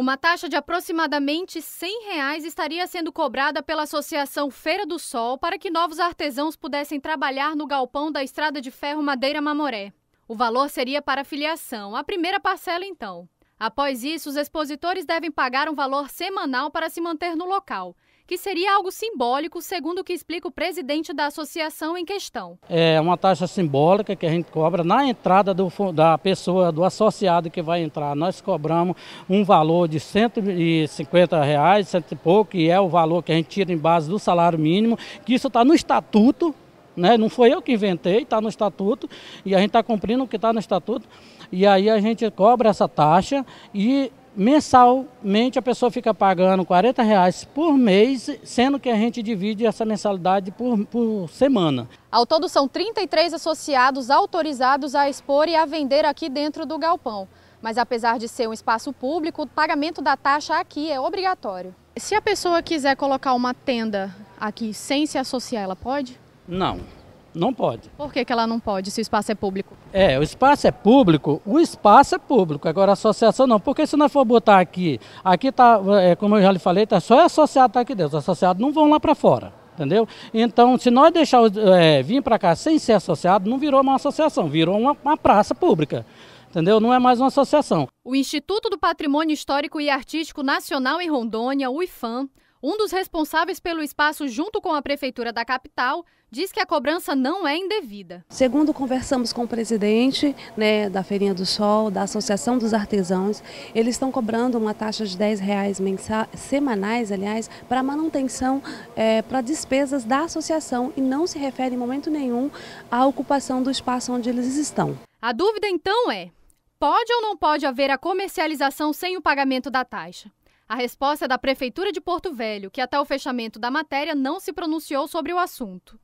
Uma taxa de aproximadamente R$ 100 reais estaria sendo cobrada pela Associação Feira do Sol para que novos artesãos pudessem trabalhar no galpão da Estrada de Ferro Madeira Mamoré. O valor seria para a filiação, a primeira parcela então. Após isso, os expositores devem pagar um valor semanal para se manter no local que seria algo simbólico, segundo o que explica o presidente da associação em questão. É uma taxa simbólica que a gente cobra na entrada do, da pessoa, do associado que vai entrar. Nós cobramos um valor de 150 reais, cento e pouco, que é o valor que a gente tira em base do salário mínimo, que isso está no estatuto né? não foi eu que inventei, está no estatuto e a gente está cumprindo o que está no estatuto. E aí a gente cobra essa taxa e mensalmente a pessoa fica pagando 40 reais por mês, sendo que a gente divide essa mensalidade por, por semana. Ao todo são 33 associados autorizados a expor e a vender aqui dentro do galpão. Mas apesar de ser um espaço público, o pagamento da taxa aqui é obrigatório. Se a pessoa quiser colocar uma tenda aqui sem se associar, ela pode? Não, não pode. Por que, que ela não pode, se o espaço é público? É, o espaço é público, o espaço é público, agora a associação não. Porque se nós for botar aqui, aqui está, é, como eu já lhe falei, tá, só é associado está aqui dentro, os associados não vão lá para fora entendeu? Então, se nós deixar é, vir para cá sem ser associado, não virou uma associação, virou uma, uma praça pública. Entendeu? Não é mais uma associação. O Instituto do Patrimônio Histórico e Artístico Nacional em Rondônia, o IFAM, um dos responsáveis pelo espaço, junto com a Prefeitura da capital, diz que a cobrança não é indevida. Segundo conversamos com o presidente né, da Feirinha do Sol, da Associação dos Artesãos, eles estão cobrando uma taxa de R$ 10,00 semanais, aliás, para manutenção, é, para despesas da associação e não se refere em momento nenhum à ocupação do espaço onde eles estão. A dúvida então é, pode ou não pode haver a comercialização sem o pagamento da taxa? A resposta é da Prefeitura de Porto Velho, que até o fechamento da matéria não se pronunciou sobre o assunto.